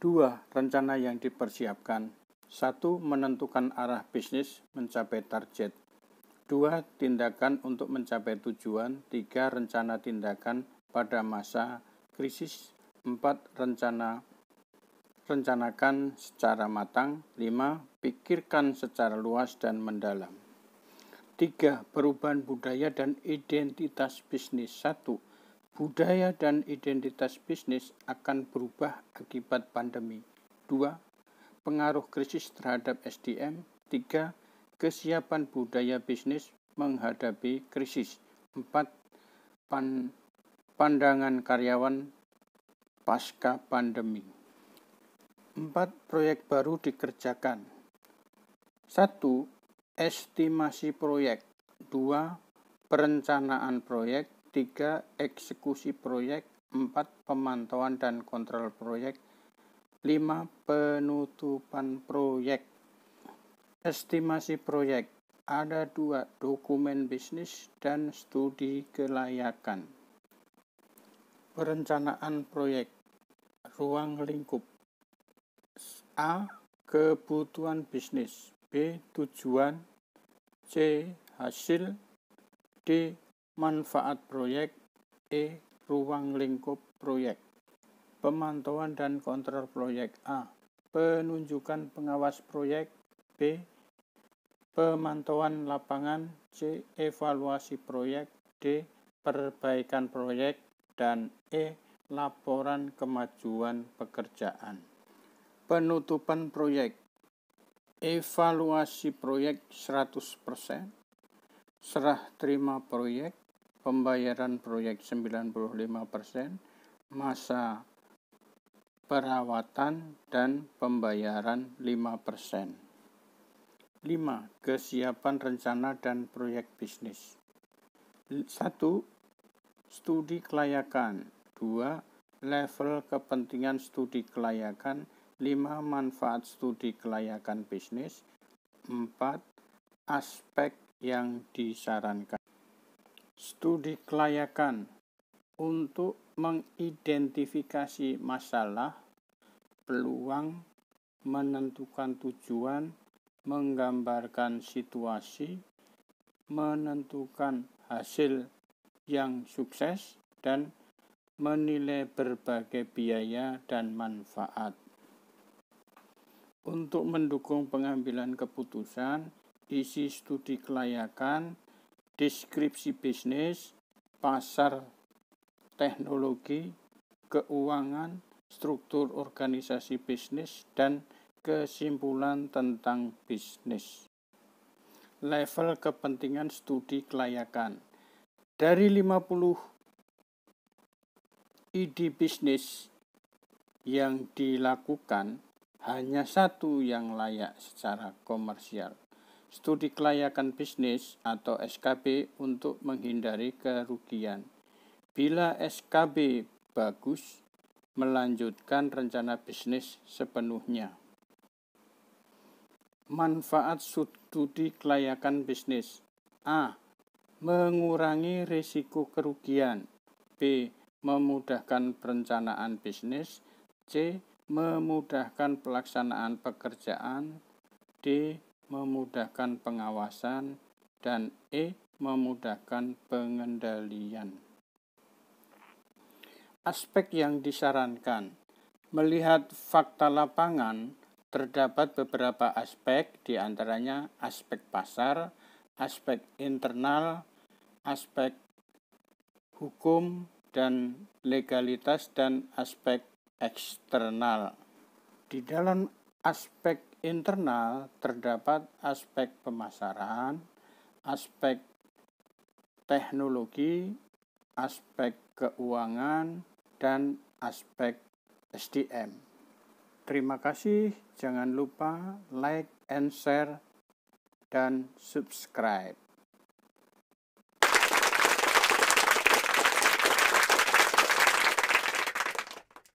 Dua rencana yang dipersiapkan. Satu, menentukan arah bisnis mencapai target. Dua, tindakan untuk mencapai tujuan. Tiga, rencana tindakan pada masa krisis. Empat, rencana rencanakan secara matang. Lima, pikirkan secara luas dan mendalam. Tiga, perubahan budaya dan identitas bisnis. Satu, Budaya dan identitas bisnis akan berubah akibat pandemi. 2. Pengaruh krisis terhadap SDM. 3. Kesiapan budaya bisnis menghadapi krisis. 4. Pan pandangan karyawan pasca pandemi. 4. Proyek baru dikerjakan. 1. Estimasi proyek. 2. Perencanaan proyek. 3. Eksekusi proyek 4. Pemantauan dan kontrol proyek 5. Penutupan proyek Estimasi proyek ada dua dokumen bisnis dan studi kelayakan. Perencanaan proyek ruang lingkup A. Kebutuhan bisnis B. Tujuan C. Hasil D manfaat proyek, E. Ruang lingkup proyek, pemantauan dan kontrol proyek A, penunjukan pengawas proyek B, pemantauan lapangan C, evaluasi proyek D, perbaikan proyek dan E, laporan kemajuan pekerjaan. Penutupan proyek. Evaluasi proyek 100%, serah terima proyek, pembayaran proyek 95%, masa perawatan dan pembayaran 5%. 5. Kesiapan rencana dan proyek bisnis. 1. Studi kelayakan. 2. Level kepentingan studi kelayakan. 5. Manfaat studi kelayakan bisnis. 4. Aspek yang disarankan. Studi kelayakan untuk mengidentifikasi masalah, peluang, menentukan tujuan, menggambarkan situasi, menentukan hasil yang sukses, dan menilai berbagai biaya dan manfaat. Untuk mendukung pengambilan keputusan, isi studi kelayakan deskripsi bisnis, pasar teknologi, keuangan, struktur organisasi bisnis, dan kesimpulan tentang bisnis. Level kepentingan studi kelayakan. Dari 50 ide bisnis yang dilakukan, hanya satu yang layak secara komersial studi kelayakan bisnis atau SKB untuk menghindari kerugian. Bila SKB bagus, melanjutkan rencana bisnis sepenuhnya. Manfaat studi kelayakan bisnis A. Mengurangi risiko kerugian B. Memudahkan perencanaan bisnis C. Memudahkan pelaksanaan pekerjaan D memudahkan pengawasan, dan E memudahkan pengendalian. Aspek yang disarankan melihat fakta lapangan terdapat beberapa aspek, diantaranya aspek pasar, aspek internal, aspek hukum dan legalitas, dan aspek eksternal. Di dalam aspek internal terdapat aspek pemasaran, aspek teknologi, aspek keuangan, dan aspek SDM. Terima kasih, jangan lupa like and share dan subscribe.